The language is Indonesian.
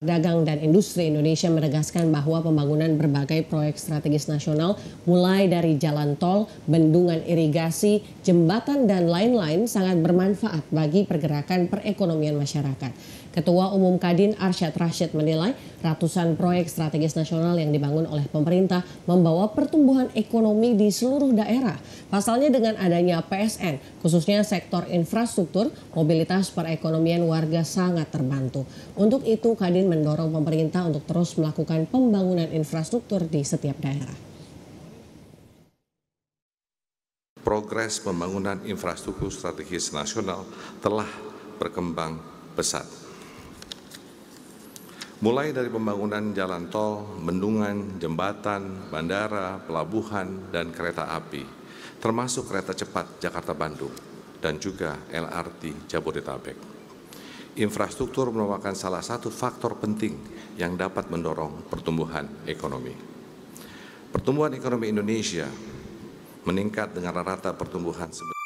Dagang dan Industri Indonesia menegaskan bahwa pembangunan berbagai proyek strategis nasional mulai dari jalan tol, bendungan irigasi, jembatan dan lain-lain sangat bermanfaat bagi pergerakan perekonomian masyarakat. Ketua Umum Kadin Arsyad Rashid menilai Ratusan proyek strategis nasional yang dibangun oleh pemerintah membawa pertumbuhan ekonomi di seluruh daerah. Pasalnya dengan adanya PSN, khususnya sektor infrastruktur, mobilitas perekonomian warga sangat terbantu. Untuk itu, Kadin mendorong pemerintah untuk terus melakukan pembangunan infrastruktur di setiap daerah. progres pembangunan infrastruktur strategis nasional telah berkembang pesat mulai dari pembangunan jalan tol, bendungan, jembatan, bandara, pelabuhan, dan kereta api, termasuk kereta cepat Jakarta-Bandung dan juga LRT Jabodetabek. Infrastruktur merupakan salah satu faktor penting yang dapat mendorong pertumbuhan ekonomi. Pertumbuhan ekonomi Indonesia meningkat dengan rata pertumbuhan sebesar